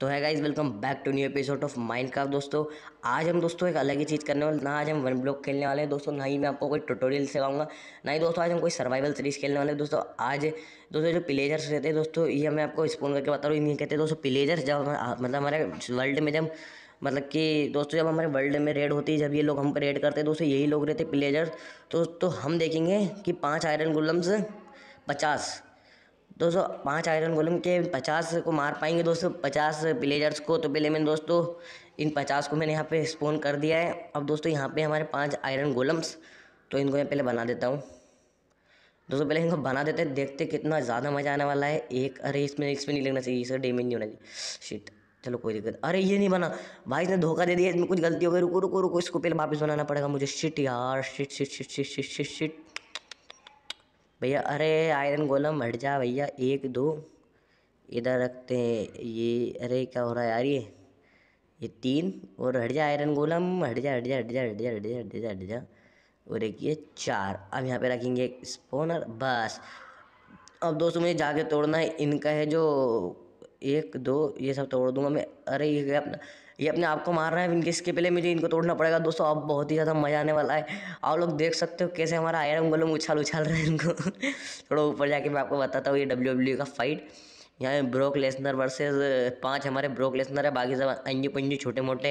तो है guys welcome back to new episode of mind का दोस्तों आज हम दोस्तों एक अलग ही चीज़ करने वाले ना आज हम वन ब्लॉक खेलने वाले हैं दोस्तों ना ही मैं आपको कोई ट्यूटोरियल सिखाऊंगा ना ही दोस्तों आज हम कोई सर्वाइवल सीरीज खेलने वाले हैं दोस्तों आज दोस्तों जो प्लेजर्स रहते हैं दोस्तों ये मैं आपको स्पोन करके बता रहा हूँ इन्हें कहते हैं दोस्तों प्लेजर्स जब मतलब हमारे वर्ल्ड में जब मतलब कि दोस्तों जब हमारे वर्ल्ड में रेड होती है जब ये लोग हम रेड करते हैं दोस्तों यही लोग रहते प्लेजर्स तो, तो हम देखेंगे कि पाँच आयरन गुलम्स पचास दोस्तों पांच आयरन गोलम के पचास को मार पाएंगे दोस्तों पचास प्लेयर्स को तो पहले मैंने दोस्तों इन पचास को मैंने यहाँ पे स्पोन कर दिया है अब दोस्तों यहाँ पे हमारे पांच आयरन गोलम्स तो इनको मैं पहले बना देता हूँ दोस्तों पहले इनको बना देते हैं देखते कितना ज़्यादा मज़ा आने वाला है एक अरे इसमें इसमें नहीं लगना चाहिए सर डेमेज नहीं होना चाहिए शिट चलो कोई दिक्कत अरे ये नहीं बना भाई इसने धोखा दे दिया इसमें कुछ गलती हो गई रुको रुको रुको इसको पहले वापस बनाना पड़ेगा मुझे शिट यार shit shit shit shit shit shit shit भैया अरे आयरन गोलम हट जा भैया एक दो इधर रखते हैं ये अरे क्या हो रहा है यार ये ये तीन और हट जा आयरन गोलम हट जा हट जा हट जा हट जा हट जा हट जा हट जा और एक ये चार अब यहाँ पे रखेंगे स्पोनर बस अब दोस्तों मुझे जाके तोड़ना है इनका है जो एक दो ये सब तोड़ दूंगा मैं अरे ये अपना ये अपने आप को मार रहा है इनके इसके पहले मुझे इनको तोड़ना पड़ेगा दोस्तों अब बहुत ही ज़्यादा मज़ा आने वाला है आप लोग देख सकते हो कैसे हमारा आयरन गोलम उछाल उछाल रहा है इनको थोड़ा ऊपर जाके मैं आपको बताता हूँ ये डब्ल्यू डब्ल्यू e का फाइट यहाँ ब्रोक लेसनर वर्सेस पांच हमारे ब्रोक लेसनर है बाकी सब अंजू पंजू छोटे मोटे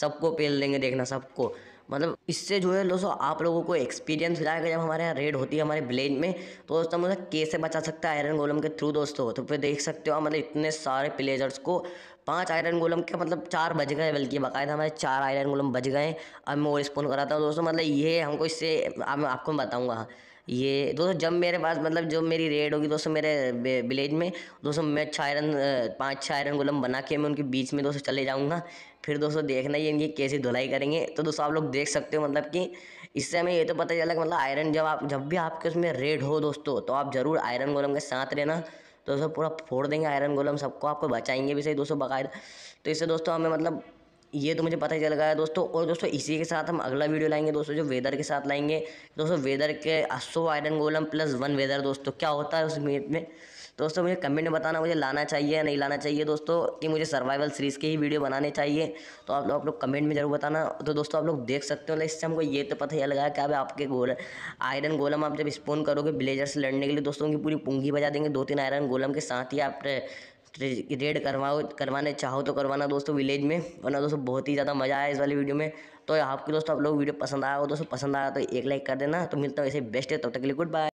सबको पेल देंगे देखना सबको मतलब इससे जो है दोस्तों आप लोगों को एक्सपीरियंस हो जाएगा जब हमारे यहाँ रेड होती है हमारे विलेज में तो दोस्तों मतलब कैसे बचा सकता है आयरन गोलम के थ्रू दोस्तों तो फिर देख सकते हो मतलब इतने सारे प्लेजर्स को पांच आयरन गोलम के मतलब चार बज गए बल्कि बाकायदा हमारे चार आयरन गोलम बज गए अब मैं वो रिस्पॉन्ड कराता हूँ दोस्तों मतलब ये हमको इससे आप, आपको बताऊँगा ये दोस्तों जब मेरे पास मतलब जो मेरी रेड होगी दोस्तों मेरे विलेज में दोस्तों मैं छः आयरन पाँच छः आयरन गोलम बना के मैं उनके बीच में दोस्तों चले जाऊँगा फिर दोस्तों देखना ये इनकी कैसी धुलाई करेंगे तो दोस्तों आप लोग देख सकते हो मतलब कि इससे हमें ये तो पता चला कि मतलब आयरन जब आप जब भी आपके उसमें रेड हो दोस्तों तो आप ज़रूर आयरन गोलम के साथ रहना तो दोस्तों पूरा फोड़ देंगे आयरन गोलम सबको आपको बचाएंगे भी सही दोस्तों बाकायदा तो इससे दोस्तों हमें मतलब ये तो मुझे पता ही चल गया है दोस्तों और दोस्तों इसी के साथ हम अगला वीडियो लाएंगे दोस्तों जो वेदर के साथ लाएंगे दोस्तों वेदर के सौ iron golem plus one weather दोस्तों क्या होता है उस मीट में दोस्तों मुझे कमेंट में बताना मुझे लाना चाहिए या नहीं लाना चाहिए दोस्तों कि मुझे सर्वाइवल सीरीज़ के ही वीडियो बनाने चाहिए तो आप लोग आप लोग कमेंट में ज़रूर बताना तो दोस्तों आप लोग देख सकते हो इससे हमको ये तो पता ही लगा कि अब आपके गोल आयरन गोलम आप जब स्पोन करोगे ब्लेजर से लड़ने के लिए दोस्तों की पूरी पूंगी बजा देंगे दो तीन आयरन गोलम के साथ ही आप रेड करवाओ करवाने चाहो तो करवाना दोस्तों विलेज में वरना दोस्तों बहुत ही ज़्यादा मज़ा आया इस वाली वीडियो में तो आपको दोस्तों आप लोग वीडियो पसंद आया हो दोस्तों पसंद आया तो एक लाइक कर देना तो मिलता हूँ ऐसे बेस्ट है तब तो तक के लिए गुड बाय